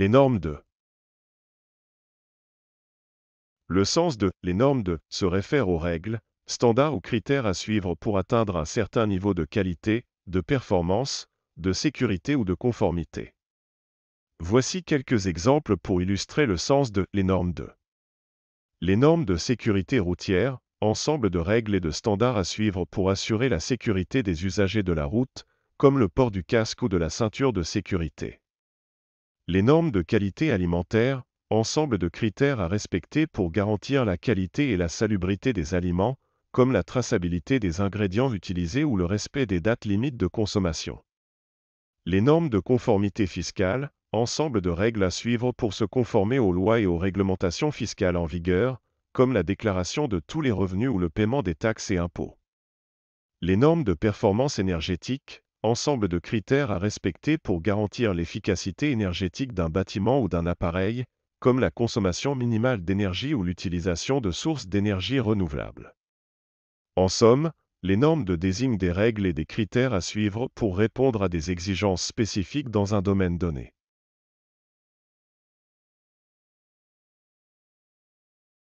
les normes de. Le sens de les normes de se réfère aux règles, standards ou critères à suivre pour atteindre un certain niveau de qualité, de performance, de sécurité ou de conformité. Voici quelques exemples pour illustrer le sens de les normes de. Les normes de sécurité routière, ensemble de règles et de standards à suivre pour assurer la sécurité des usagers de la route, comme le port du casque ou de la ceinture de sécurité. Les normes de qualité alimentaire, ensemble de critères à respecter pour garantir la qualité et la salubrité des aliments, comme la traçabilité des ingrédients utilisés ou le respect des dates limites de consommation. Les normes de conformité fiscale, ensemble de règles à suivre pour se conformer aux lois et aux réglementations fiscales en vigueur, comme la déclaration de tous les revenus ou le paiement des taxes et impôts. Les normes de performance énergétique, ensemble de critères à respecter pour garantir l'efficacité énergétique d'un bâtiment ou d'un appareil, comme la consommation minimale d'énergie ou l'utilisation de sources d'énergie renouvelables. En somme, les normes de désignent des règles et des critères à suivre pour répondre à des exigences spécifiques dans un domaine donné.